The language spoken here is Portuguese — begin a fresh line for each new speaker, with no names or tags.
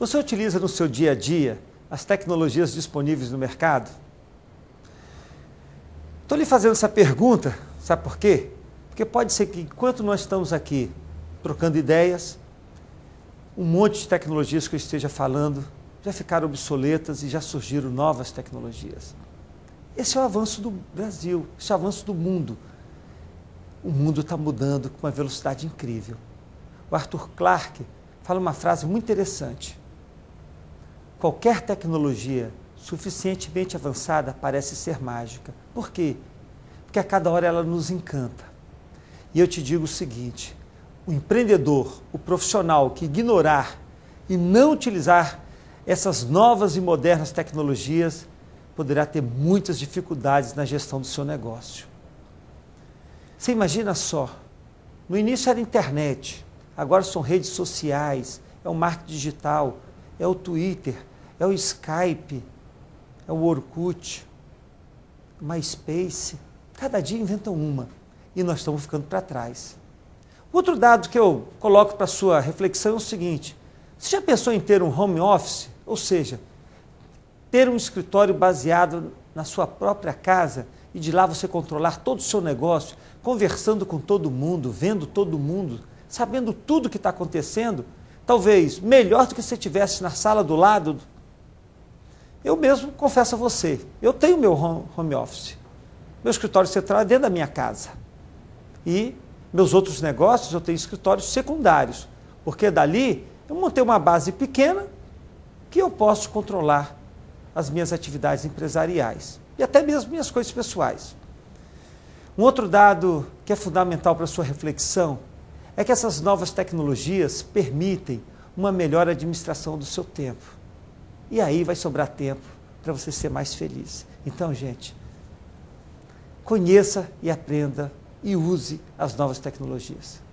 Você utiliza no seu dia a dia as tecnologias disponíveis no mercado? Estou lhe fazendo essa pergunta, sabe por quê? Porque pode ser que enquanto nós estamos aqui trocando ideias, um monte de tecnologias que eu esteja falando já ficaram obsoletas e já surgiram novas tecnologias. Esse é o avanço do Brasil, esse é o avanço do mundo. O mundo está mudando com uma velocidade incrível. O Arthur Clarke fala uma frase muito interessante. Qualquer tecnologia suficientemente avançada parece ser mágica. Por quê? Porque a cada hora ela nos encanta. E eu te digo o seguinte: o empreendedor, o profissional que ignorar e não utilizar essas novas e modernas tecnologias poderá ter muitas dificuldades na gestão do seu negócio. Você imagina só, no início era internet, agora são redes sociais, é o marketing digital, é o Twitter, é o Skype, é o Orkut, MySpace. Cada dia inventam uma e nós estamos ficando para trás. Outro dado que eu coloco para sua reflexão é o seguinte: você já pensou em ter um home office, ou seja, ter um escritório baseado na sua própria casa e de lá você controlar todo o seu negócio, conversando com todo mundo, vendo todo mundo, sabendo tudo o que está acontecendo? Talvez melhor do que você tivesse na sala do lado eu mesmo confesso a você, eu tenho meu home office. Meu escritório central é dentro da minha casa. E meus outros negócios eu tenho escritórios secundários, porque dali eu montei uma base pequena que eu posso controlar as minhas atividades empresariais e até mesmo minhas coisas pessoais. Um outro dado que é fundamental para a sua reflexão é que essas novas tecnologias permitem uma melhor administração do seu tempo. E aí vai sobrar tempo para você ser mais feliz. Então, gente, conheça e aprenda e use as novas tecnologias.